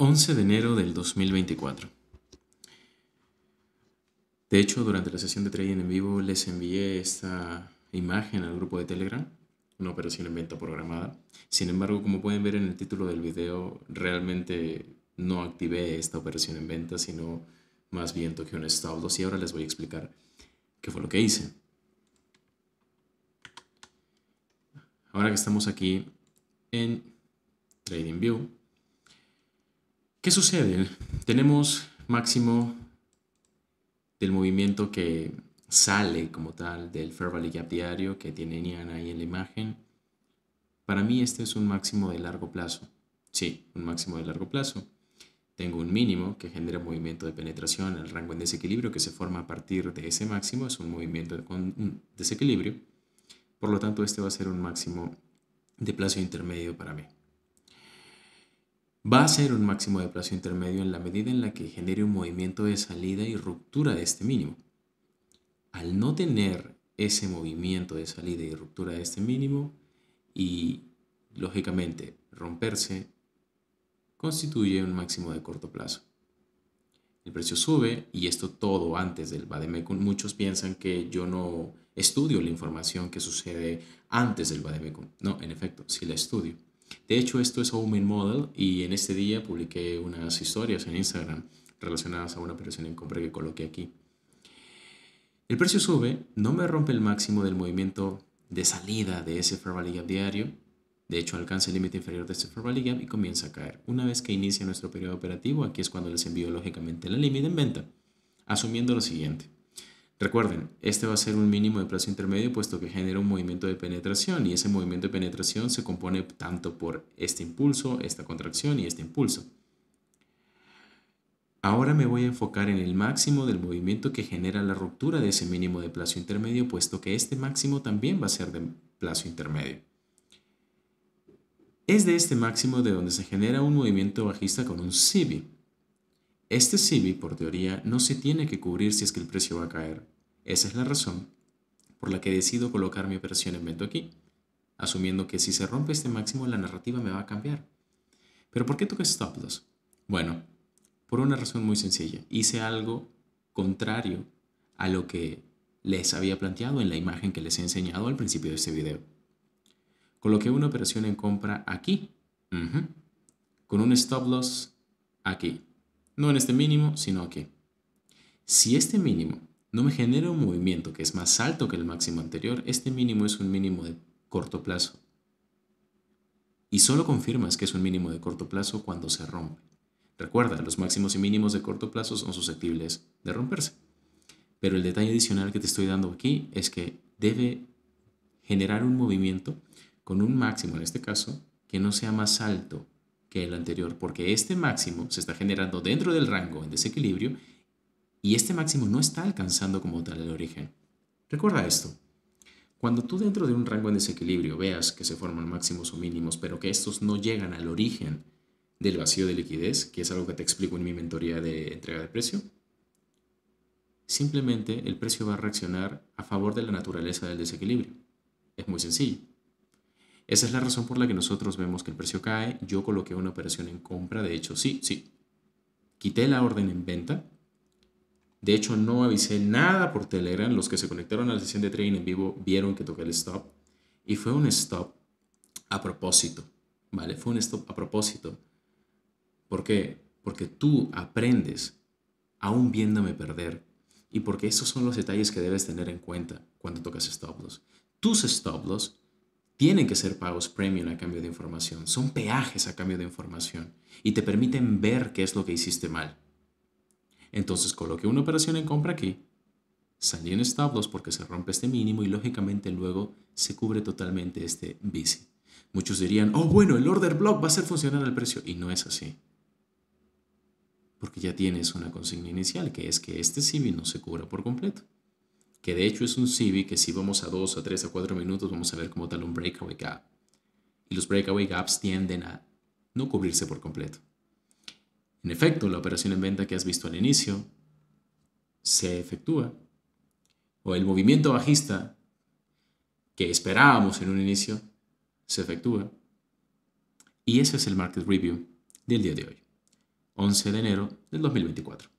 11 de enero del 2024. De hecho, durante la sesión de trading en vivo les envié esta imagen al grupo de Telegram, una operación en venta programada. Sin embargo, como pueden ver en el título del video, realmente no activé esta operación en venta, sino más bien toqué un estado y ahora les voy a explicar qué fue lo que hice. Ahora que estamos aquí en TradingView, ¿Qué sucede? Tenemos máximo del movimiento que sale como tal del Fair Valley Gap diario que tiene Niana ahí en la imagen. Para mí este es un máximo de largo plazo. Sí, un máximo de largo plazo. Tengo un mínimo que genera movimiento de penetración. El rango en desequilibrio que se forma a partir de ese máximo es un movimiento con desequilibrio. Por lo tanto, este va a ser un máximo de plazo intermedio para mí va a ser un máximo de plazo intermedio en la medida en la que genere un movimiento de salida y ruptura de este mínimo. Al no tener ese movimiento de salida y ruptura de este mínimo y lógicamente romperse, constituye un máximo de corto plazo. El precio sube y esto todo antes del Bademecum. Muchos piensan que yo no estudio la información que sucede antes del Bademecum. No, en efecto, sí la estudio de hecho, esto es Omen Model y en este día publiqué unas historias en Instagram relacionadas a una operación en compra que coloqué aquí. El precio sube, no me rompe el máximo del movimiento de salida de ese Fair Value Gap diario, de hecho alcanza el límite inferior de ese Fair Value Gap y comienza a caer. Una vez que inicia nuestro periodo operativo, aquí es cuando les envío lógicamente la límite en venta, asumiendo lo siguiente. Recuerden, este va a ser un mínimo de plazo intermedio puesto que genera un movimiento de penetración y ese movimiento de penetración se compone tanto por este impulso, esta contracción y este impulso. Ahora me voy a enfocar en el máximo del movimiento que genera la ruptura de ese mínimo de plazo intermedio puesto que este máximo también va a ser de plazo intermedio. Es de este máximo de donde se genera un movimiento bajista con un cibi, este CB por teoría, no se tiene que cubrir si es que el precio va a caer. Esa es la razón por la que decido colocar mi operación en venta aquí, asumiendo que si se rompe este máximo la narrativa me va a cambiar. ¿Pero por qué toca stop loss? Bueno, por una razón muy sencilla. Hice algo contrario a lo que les había planteado en la imagen que les he enseñado al principio de este video. Coloqué una operación en compra aquí, con un stop loss aquí no en este mínimo, sino aquí. Si este mínimo no me genera un movimiento que es más alto que el máximo anterior, este mínimo es un mínimo de corto plazo. Y solo confirmas que es un mínimo de corto plazo cuando se rompe. Recuerda, los máximos y mínimos de corto plazo son susceptibles de romperse. Pero el detalle adicional que te estoy dando aquí es que debe generar un movimiento con un máximo, en este caso, que no sea más alto el anterior, porque este máximo se está generando dentro del rango en desequilibrio y este máximo no está alcanzando como tal el origen. Recuerda esto. Cuando tú dentro de un rango en desequilibrio veas que se forman máximos o mínimos, pero que estos no llegan al origen del vacío de liquidez, que es algo que te explico en mi mentoría de entrega de precio, simplemente el precio va a reaccionar a favor de la naturaleza del desequilibrio. Es muy sencillo. Esa es la razón por la que nosotros vemos que el precio cae. Yo coloqué una operación en compra, de hecho, sí, sí. Quité la orden en venta. De hecho, no avisé nada por Telegram. Los que se conectaron a la sesión de trading en vivo vieron que toqué el stop. Y fue un stop a propósito, ¿vale? Fue un stop a propósito. ¿Por qué? Porque tú aprendes aún viéndome perder. Y porque esos son los detalles que debes tener en cuenta cuando tocas stop loss. Tus stop loss tienen que ser pagos premium a cambio de información, son peajes a cambio de información y te permiten ver qué es lo que hiciste mal. Entonces coloque una operación en compra aquí, salí en stop loss porque se rompe este mínimo y lógicamente luego se cubre totalmente este bici. Muchos dirían, oh bueno, el order block va a ser funcional al precio y no es así. Porque ya tienes una consigna inicial que es que este sí no se cubra por completo que de hecho es un CV que si vamos a 2, a 3, a 4 minutos vamos a ver cómo tal un breakaway gap. Y los breakaway gaps tienden a no cubrirse por completo. En efecto, la operación en venta que has visto al inicio se efectúa. O el movimiento bajista que esperábamos en un inicio se efectúa. Y ese es el market review del día de hoy, 11 de enero del 2024.